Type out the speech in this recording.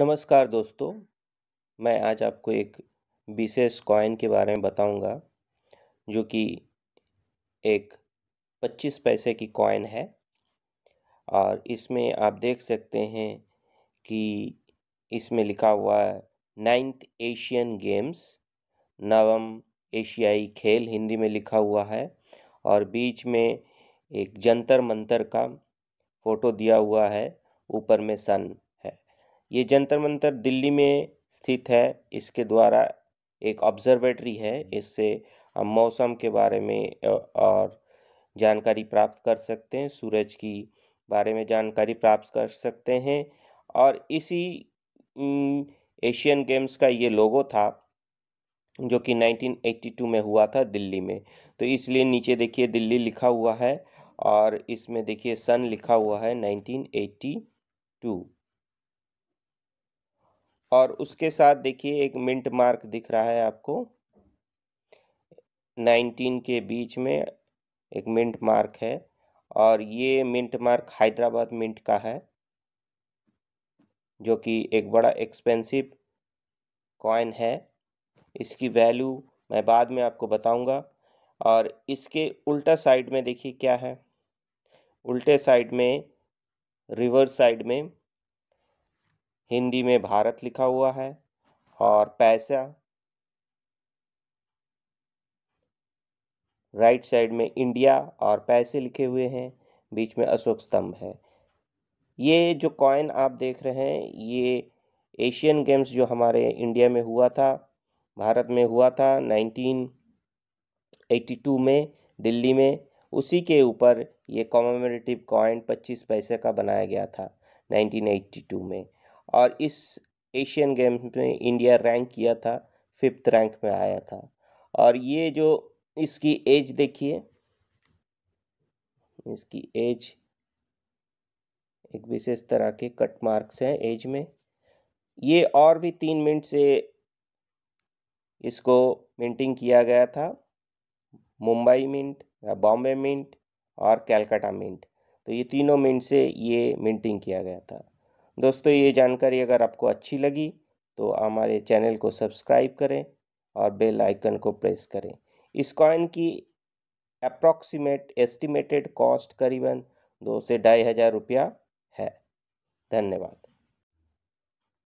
नमस्कार दोस्तों मैं आज आपको एक विशेष कॉइन के बारे में बताऊंगा जो कि एक 25 पैसे की कॉइन है और इसमें आप देख सकते हैं कि इसमें लिखा हुआ है नाइन्थ एशियन गेम्स नवम एशियाई खेल हिंदी में लिखा हुआ है और बीच में एक जंतर मंतर का फ़ोटो दिया हुआ है ऊपर में सन ये जंतर मंतर दिल्ली में स्थित है इसके द्वारा एक ऑब्जर्वेटरी है इससे हम मौसम के बारे में और जानकारी प्राप्त कर सकते हैं सूरज की बारे में जानकारी प्राप्त कर सकते हैं और इसी एशियन गेम्स का ये लोगो था जो कि 1982 में हुआ था दिल्ली में तो इसलिए नीचे देखिए दिल्ली लिखा हुआ है और इसमें देखिए सन लिखा हुआ है 1982 और उसके साथ देखिए एक मिंट मार्क दिख रहा है आपको नाइनटीन के बीच में एक मिंट मार्क है और ये मिंट मार्क हैदराबाद मिंट का है जो कि एक बड़ा एक्सपेंसिव कॉइन है इसकी वैल्यू मैं बाद में आपको बताऊंगा और इसके उल्टा साइड में देखिए क्या है उल्टे साइड में रिवर्स साइड में हिंदी में भारत लिखा हुआ है और पैसा राइट साइड में इंडिया और पैसे लिखे हुए हैं बीच में अशोक स्तंभ है ये जो कॉइन आप देख रहे हैं ये एशियन गेम्स जो हमारे इंडिया में हुआ था भारत में हुआ था 1982 में दिल्ली में उसी के ऊपर ये कॉमेमोरेटिव कॉइन 25 पैसे का बनाया गया था 1982 में और इस एशियन गेम्स में इंडिया रैंक किया था फिफ्थ रैंक में आया था और ये जो इसकी एज देखिए इसकी एज एक विशेष तरह के कट मार्क्स हैं एज में ये और भी तीन मिनट से इसको मिनटिंग किया गया था मुंबई मिंट बॉम्बे मिंट और कैलकाटा मिंट तो ये तीनों मिनट से ये मिनटिंग किया गया था दोस्तों ये जानकारी अगर आपको अच्छी लगी तो हमारे चैनल को सब्सक्राइब करें और बेल आइकन को प्रेस करें इस कॉइन की अप्रॉक्सीमेट एस्टिमेटेड कॉस्ट करीबन दो से ढाई हज़ार रुपया है धन्यवाद